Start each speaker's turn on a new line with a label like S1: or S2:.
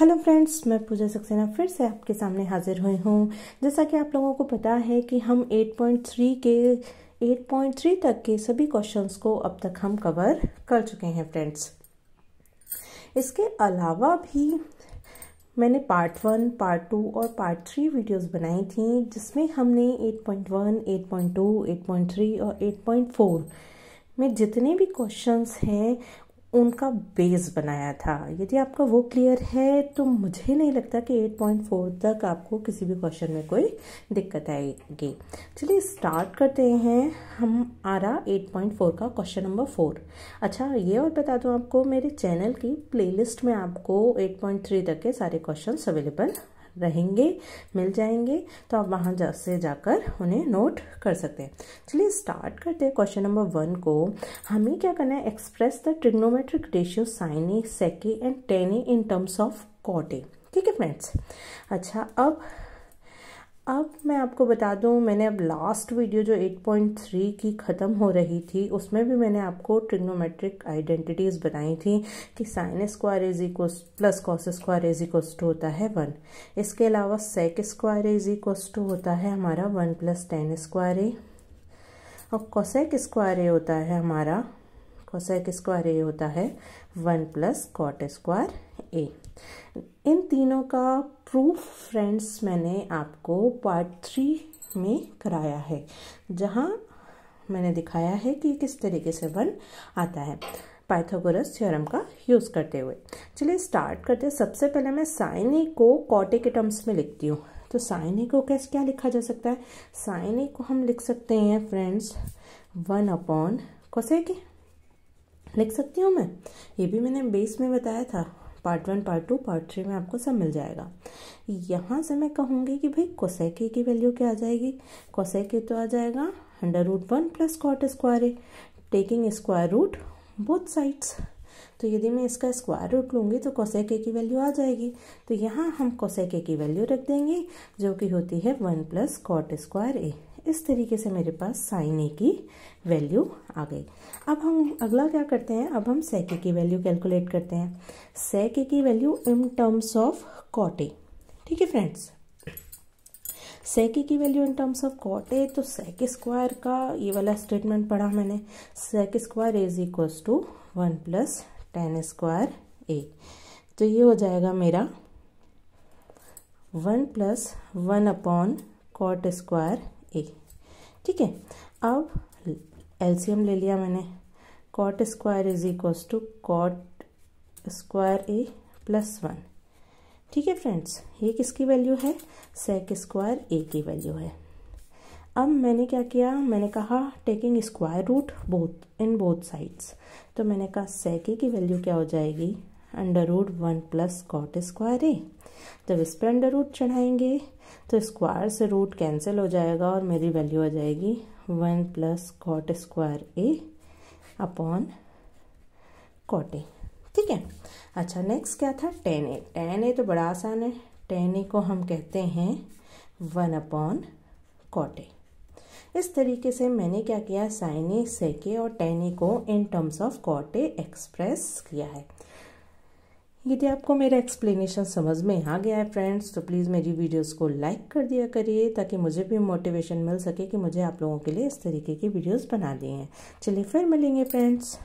S1: hello friends मैं पूजा सक्सेना फिर से आपके सामने हाजिर हुई हूँ जैसा कि आप लोगों को पता है कि हम 8.3 के 8.3 तक के सभी क्वेश्चंस को अब तक हम कवर कर चुके हैं फ्रेंड्स इसके अलावा भी मैंने पार्ट वन पार्ट टू और पार्ट थ्री वीडियोस बनाई थी जिसमें हमने 8.1, 8.2, 8.3 और 8.4 में जितने भी क्वेश्चंस हैं उनका बेस बनाया था यदि आपका वो क्लियर है तो मुझे नहीं लगता कि 8.4 तक आपको किसी भी क्वेश्चन में कोई दिक्कत आएगी चलिए स्टार्ट करते हैं हम आ रहा एट का क्वेश्चन नंबर फोर अच्छा ये और बता दूँ आपको मेरे चैनल की प्लेलिस्ट में आपको 8.3 तक के सारे क्वेश्चन अवेलेबल रहेंगे मिल जाएंगे तो आप वहाँ जा से जाकर उन्हें नोट कर सकते हैं चलिए स्टार्ट करते हैं क्वेश्चन नंबर वन को हमें क्या करना है express the trigonometric ratio sine A sec and tan A in terms of cot ठीक है फ्रेंड्स अच्छा अब अब मैं आपको बता दूं मैंने अब लास्ट वीडियो जो 8.3 की ख़त्म हो रही थी उसमें भी मैंने आपको ट्रिग्नोमेट्रिक आइडेंटिटीज़ बताई थी कि sine square is equal plus cos square is equal to होता है वन इसके अलावा sec square is equal to होता है हमारा one plus tan square A और कोसेक स्क्वायर ए होता है हमारा कोसेक स्क्वायर ए होता है one plus cot square A इन तीनों का प्रूफ फ्रेंड्स मैंने आपको पार्ट थ्री में कराया है जहाँ मैंने दिखाया है कि किस तरीके से वन आता है पाइथागोरस थ्योरम का यूज़ करते हुए चलिए स्टार्ट करते हैं सबसे पहले मैं साइन ए को कॉटे के टर्म्स में लिखती हूँ तो साइन ए को कैसे क्या लिखा जा सकता है साइन ए को हम लिख सकते हैं फ्रेंड्स वन अपॉन के लिख सकती हूँ मैं ये भी मैंने बेस में बताया था part one part two part three में आपको सब मिल जाएगा यहाँ से मैं कहूँगी कि भाई कोसेके की वैल्यू क्या आ जाएगी कोसेके तो आ जाएगा under root one plus cot square A taking square root both sides तो यदि मैं इसका स्क्वायर रूट लूँगी तो कोसेक ए की वैल्यू आ जाएगी तो यहाँ हम कोसेक ए की वैल्यू रख देंगे जो कि होती है one plus cot square A इस तरीके से मेरे पास साइन ए की वैल्यू आ गई अब हम अगला क्या करते हैं अब हम सेके की वैल्यू कैलकुलेट करते हैं सेके की value in terms of cot A ठीक है फ्रेंड्स सेके की value in terms of cot A तो सेक स्क्वायर का ये वाला स्टेटमेंट पढ़ा मैंने sec square is equals to one plus tan square A तो ये हो जाएगा मेरा one plus one upon cot square A ठीक है अब एलसीएम ले लिया मैंने cot square is equals to cot square A plus one ठीक है फ्रेंड्स ये किसकी वैल्यू है सेक स्क्वायर ए की वैल्यू है अब मैंने क्या किया मैंने कहा taking square root both in both sides तो मैंने कहा सेके e की वैल्यू क्या हो जाएगी under root one plus cot square A जब इस पर अंडर रूट चढ़ाएंगे तो स्क्वायर से रूट कैंसिल हो जाएगा और मेरी वैल्यू आ जाएगी one plus cot square A upon cot A ठीक है अच्छा नेक्स्ट क्या था टेन ए टेन ए तो बड़ा आसान है टेन ए को हम कहते हैं वन अपॉन कॉट ए इस तरीके से मैंने क्या किया साइन ए सेके और टेन ए को in terms of cot A express किया है यदि आपको मेरा एक्सप्लेनेशन समझ में आ गया है फ्रेंड्स तो प्लीज़ मेरी वीडियोस को लाइक कर दिया करिए ताकि मुझे भी मोटिवेशन मिल सके कि मुझे आप लोगों के लिए इस तरीके की वीडियोस बना दी हैं चलिए फिर मिलेंगे फ्रेंड्स